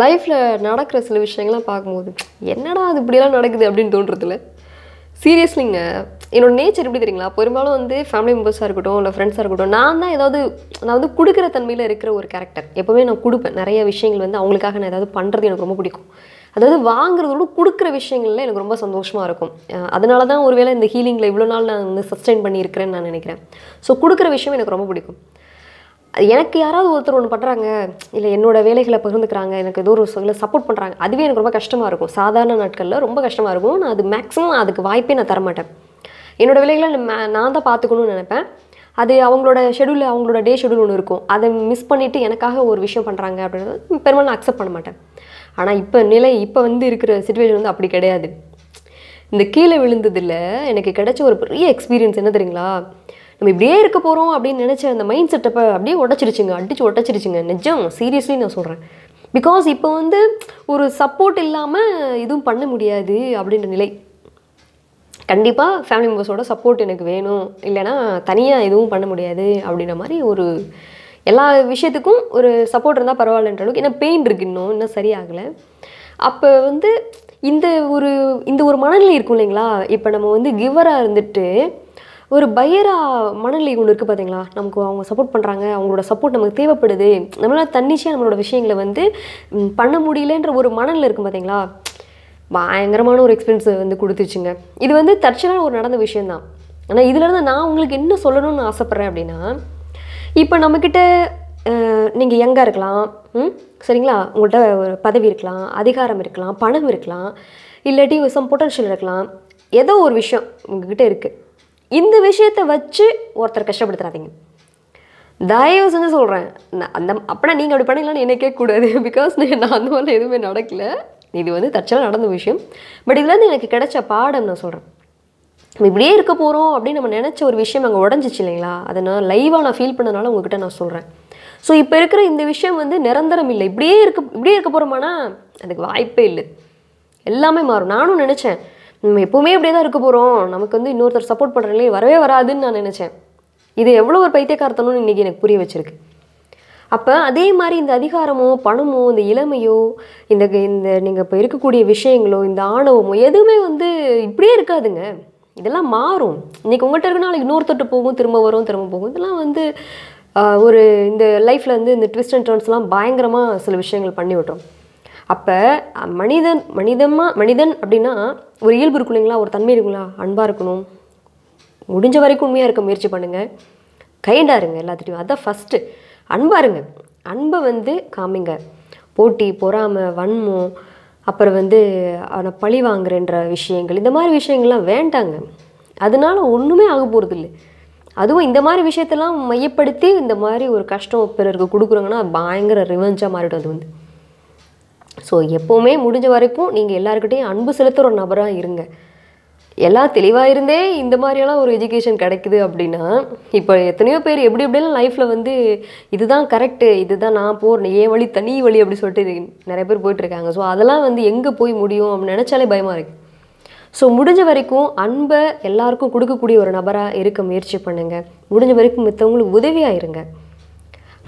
லைஃப்பில் நடக்கிற சில விஷயங்கள்லாம் பார்க்கும்போது என்னடா அது இப்படியெல்லாம் நடக்குது அப்படின்னு தோன்றதில்லை சீரியஸ்லிங்க என்னோட நேச்சர் எப்படி தெரியுங்களா பெரும்பாலும் வந்து ஃபேமிலி மெம்பர்ஸாக இருக்கட்டும் இல்லை ஃப்ரெண்ட்ஸாக இருக்கட்டும் நான் தான் ஏதாவது நான் வந்து கொடுக்குற தன்மையில் இருக்கிற ஒரு கேரக்டர் எப்போவுமே நான் கொடுப்பேன் நிறைய விஷயங்கள் வந்து அவங்களுக்காக நான் ஏதாவது பண்ணுறது எனக்கு ரொம்ப பிடிக்கும் அதாவது வாங்குறதோட கொடுக்குற விஷயங்கள்ல எனக்கு ரொம்ப சந்தோஷமாக இருக்கும் அதனால தான் ஒருவேளை இந்த ஹீலிங்கில் இவ்வளோ நாள் நான் வந்து சஸ்டெயின் பண்ணியிருக்கிறேன்னு நான் நினைக்கிறேன் ஸோ கொடுக்குற விஷயம் எனக்கு ரொம்ப பிடிக்கும் எனக்கு யாராவது ஒருத்தர் ஒன்று பண்ணுறாங்க இல்லை என்னோட வேலைகளை பகிர்ந்துக்கிறாங்க எனக்கு ஏதோ ஒரு சப்போர்ட் பண்ணுறாங்க அதுவே எனக்கு ரொம்ப கஷ்டமாக இருக்கும் சாதாரண நாட்களில் ரொம்ப கஷ்டமாக இருக்கும் நான் அது மேக்ஸிமம் அதுக்கு வாய்ப்பே நான் தரமாட்டேன் என்னோடய வேலைகளை நான் தான் பார்த்துக்கணும்னு நினப்பேன் அது அவங்களோட ஷெடியூல் அவங்களோட டே ஷெடியூல் ஒன்று இருக்கும் அதை மிஸ் பண்ணிவிட்டு எனக்காக ஒரு விஷயம் பண்ணுறாங்க அப்படின்றது பெரும்பாலும் நான் அக்செப்ட் பண்ண மாட்டேன் ஆனால் இப்போ நிலை இப்போ வந்து இருக்கிற சுச்சுவேஷன் வந்து அப்படி கிடையாது இந்த கீழே விழுந்ததில் எனக்கு கிடைச்ச ஒரு பெரிய எக்ஸ்பீரியன்ஸ் என்ன தெரியுங்களா நம்ம இப்படியே இருக்க போகிறோம் அப்படின்னு நினச்ச அந்த மைண்ட் செட்டப்பை அப்படியே உடச்சிருச்சுங்க அடித்து உடச்சிருச்சுங்க நிஜம் சீரியஸ்லி நான் சொல்கிறேன் பிகாஸ் இப்போ வந்து ஒரு சப்போர்ட் இல்லாமல் எதுவும் பண்ண முடியாது அப்படின்ற நிலை கண்டிப்பாக ஃபேமிலி மெம்பர்ஸோட சப்போர்ட் எனக்கு வேணும் இல்லைனா தனியாக எதுவும் பண்ண முடியாது அப்படின்ற மாதிரி ஒரு எல்லா விஷயத்துக்கும் ஒரு சப்போர்ட் இருந்தால் பரவாயில்லன்ற அளவுக்கு ஏன்னா பெயின் இருக்கு இன்னும் இன்னும் சரியாகலை அப்போ வந்து இந்த ஒரு இந்த ஒரு மனநிலை இருக்கும் இல்லைங்களா இப்போ நம்ம வந்து கிவராக இருந்துட்டு ஒரு பையரா மனநிலை ஒன்று இருக்குது பார்த்தீங்களா நமக்கு அவங்க சப்போர்ட் பண்ணுறாங்க அவங்களோட சப்போர்ட் நமக்கு தேவைப்படுது நம்மளால் தன்னிச்சையாக நம்மளோட விஷயங்களை வந்து பண்ண முடியலன்ற ஒரு மனநிலை இருக்கும் பார்த்தீங்களா பயங்கரமான ஒரு எக்ஸ்பீரியன்ஸ் வந்து கொடுத்துச்சுங்க இது வந்து தற்செயலாக ஒரு நடந்த விஷயந்தான் ஆனால் இதிலேருந்து நான் உங்களுக்கு என்ன சொல்லணும்னு ஆசைப்பட்றேன் அப்படின்னா இப்போ நம்மக்கிட்ட நீங்கள் யங்காக இருக்கலாம் சரிங்களா உங்கள்கிட்ட ஒரு பதவி இருக்கலாம் அதிகாரம் இருக்கலாம் பணம் இருக்கலாம் இல்லாட்டி சம் பொட்டன்ஷியல் இருக்கலாம் ஏதோ ஒரு விஷயம் உங்ககிட்ட இருக்குது இந்த விஷயத்தை வச்சு ஒருத்தர் கஷ்டப்படுத்துறாதீங்க தயவு செஞ்சு சொல்கிறேன் அந்த அப்படின்னா நீங்கள் அப்படி பண்ணீங்களான்னு எனக்கே கூடாது பிகாஸ் நான் அந்த மாதிரி எதுவுமே நடக்கலை இது வந்து தற்சால நடந்த விஷயம் பட் இதுலேருந்து எனக்கு கிடைச்ச பாடம் நான் சொல்கிறேன் இப்படியே இருக்க போகிறோம் அப்படின்னு நம்ம நினச்ச ஒரு விஷயம் அங்கே உடஞ்சிச்சு இல்லைங்களா அதை நான் லைவாக நான் ஃபீல் பண்ணனால உங்ககிட்ட நான் சொல்கிறேன் ஸோ இப்போ இருக்கிற இந்த விஷயம் வந்து நிரந்தரம் இல்லை இப்படியே இருக்க இப்படியே இருக்க போகிறோமானா அதுக்கு வாய்ப்பே இல்லை எல்லாமே மாறும் நானும் நினச்சேன் நம்ம எப்போவுமே இப்படியே தான் இருக்க போகிறோம் நமக்கு வந்து இன்னொருத்தர் சப்போர்ட் பண்ணுறதுலே வரவே வராதுன்னு நான் நினச்சேன் இது எவ்வளோ ஒரு பைத்தியக்காரத்தனும் இன்றைக்கி எனக்கு புரிய வச்சிருக்கு அப்போ அதே மாதிரி இந்த அதிகாரமோ பணமோ இந்த இளமையோ இந்த இந்த நீங்கள் இப்போ இருக்கக்கூடிய விஷயங்களோ இந்த ஆணவமோ எதுவுமே வந்து இப்படியே இருக்காதுங்க இதெல்லாம் மாறும் இன்றைக்கி உங்கள்கிட்ட இருக்கு நாளைக்கு இன்னொருத்தட்டு போகும் திரும்ப வரும் திரும்ப போகும் இதெல்லாம் வந்து ஒரு இந்த லைஃப்பில் வந்து இந்த ட்விஸ்ட் அண்ட் டர்ன்ஸ்லாம் பயங்கரமாக சில விஷயங்கள் பண்ணி விட்றோம் அப்போ மனிதன் மனிதமாக மனிதன் அப்படின்னா ஒரு இயல்பு இருக்கும் ஒரு தன்மை இருக்குங்களா அன்பாக இருக்கணும் முடிஞ்ச வரைக்கும் உண்மையாக இருக்க முயற்சி பண்ணுங்கள் கைண்டாக இருங்க எல்லாத்துட்டையும் அதான் ஃபஸ்ட்டு அன்பாக இருங்க அன்பை வந்து காமிங்க போட்டி பொறாமை வன்மம் அப்புறம் வந்து அவனை பழி வாங்குறேன்ற விஷயங்கள் இந்த மாதிரி விஷயங்கள்லாம் வேண்டாங்க அதனால ஒன்றுமே ஆக போகிறது இல்லை அதுவும் இந்த மாதிரி விஷயத்தெல்லாம் மையப்படுத்தி இந்த மாதிரி ஒரு கஷ்டம் பிறருக்கு கொடுக்குறாங்கன்னா பயங்கர ரிவெஞ்சாக மாறிடும் அது வந்து ஸோ எப்போவுமே முடிஞ்ச வரைக்கும் நீங்கள் எல்லாருக்கிட்டையும் அன்பு செலுத்துகிற ஒரு நபராக இருங்க எல்லாம் தெளிவாக இருந்தே இந்த மாதிரியெல்லாம் ஒரு எஜுகேஷன் கிடைக்குது அப்படின்னா இப்போ எத்தனையோ பேர் எப்படி எப்படிலாம் லைஃப்பில் வந்து இதுதான் கரெக்டு இதுதான் நான் போகிறேன் ஏன் வழி தனி வழி அப்படி சொல்லிட்டு நிறைய பேர் போயிட்டுருக்காங்க ஸோ அதெல்லாம் வந்து எங்கே போய் முடியும் அப்படின்னு நினச்சாலே பயமாக இருக்குது ஸோ முடிஞ்ச வரைக்கும் அன்பை எல்லாருக்கும் கொடுக்கக்கூடிய ஒரு நபராக இருக்க முயற்சி பண்ணுங்கள் முடிஞ்ச வரைக்கும் மித்தவங்களுக்கு உதவியாக இருங்க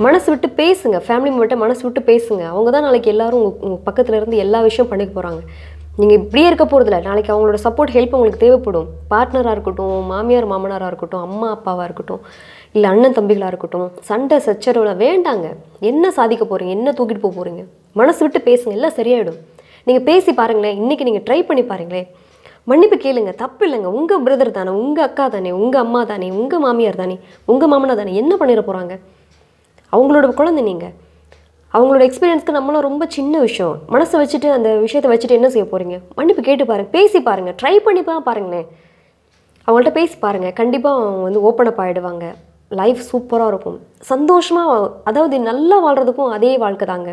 மனசு விட்டு பேசுங்க ஃபேமிலி மெம்பர்கிட்ட மனசு விட்டு பேசுங்க அவங்க தான் நாளைக்கு எல்லோரும் உங்கள் உங்கள் பக்கத்தில் இருந்து எல்லா விஷயம் பண்ணிக்க போகிறாங்க நீங்கள் இப்படியே இருக்க போகிறதில்ல நாளைக்கு அவங்களோட சப்போர்ட் ஹெல்ப் உங்களுக்கு தேவைப்படும் பார்ட்னராக இருக்கட்டும் மாமியார் மாமனாராக இருக்கட்டும் அம்மா அப்பாவாக இருக்கட்டும் இல்லை அண்ணன் தம்பிகளாக இருக்கட்டும் சண்டை சச்சரவுல வேண்டாங்க என்ன சாதிக்க போகிறீங்க என்ன தூக்கிட்டு போக போகிறீங்க மனசு விட்டு பேசுங்க எல்லாம் சரியாயிடும் நீங்கள் பேசி பாருங்களேன் இன்றைக்கி நீங்கள் ட்ரை பண்ணி பாருங்களேன் மன்னிப்பு கேளுங்க தப்பு இல்லைங்க உங்கள் பிரதர் தானே உங்கள் அக்கா தானே உங்கள் அம்மா தானே உங்கள் மாமியார் தானே உங்கள் மாமனார் தானே என்ன பண்ணிட போகிறாங்க அவங்களோட குழந்தை நீங்கள் அவங்களோட எக்ஸ்பீரியன்ஸ்க்கு நம்மளும் ரொம்ப சின்ன விஷயம் மனசை வச்சுட்டு அந்த விஷயத்தை வச்சுட்டு என்ன செய்ய போகிறீங்க மன்னிப்பு கேட்டு பாருங்கள் பேசி பாருங்கள் ட்ரை பண்ணி தான் பாருங்களேன் அவங்கள்ட்ட பேசி பாருங்கள் கண்டிப்பாக அவங்க வந்து ஓப்பன் அப் ஆகிடுவாங்க லைஃப் சூப்பராக இருக்கும் சந்தோஷமாக அதாவது நல்லா வாழ்கிறதுக்கும் அதே வாழ்க்கை தாங்க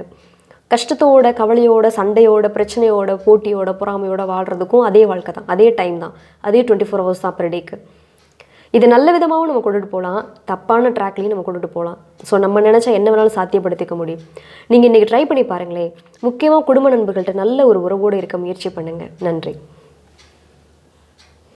கஷ்டத்தோட கவலையோட சண்டையோட பிரச்சனையோட போட்டியோட பொறாமையோட வாழ்கிறதுக்கும் அதே வாழ்க்கை தான் அதே டைம் தான் அதே டுவெண்ட்டி ஃபோர் ஹவர்ஸ் தான் பர் டேக்கு இது நல்ல விதமாகவும் நம்ம கொண்டுட்டு போகலாம் தப்பான ட்ராக்லேயும் நம்ம கொண்டுட்டு போகலாம் ஸோ நம்ம நினச்சா என்ன வேணாலும் சாத்தியப்படுத்திக்க முடியும் நீங்கள் இன்றைக்கி ட்ரை பண்ணி பாருங்களேன் முக்கியமாக குடும்ப நண்பர்கள்ட்ட நல்ல ஒரு உறவோடு இருக்க முயற்சி பண்ணுங்கள் நன்றி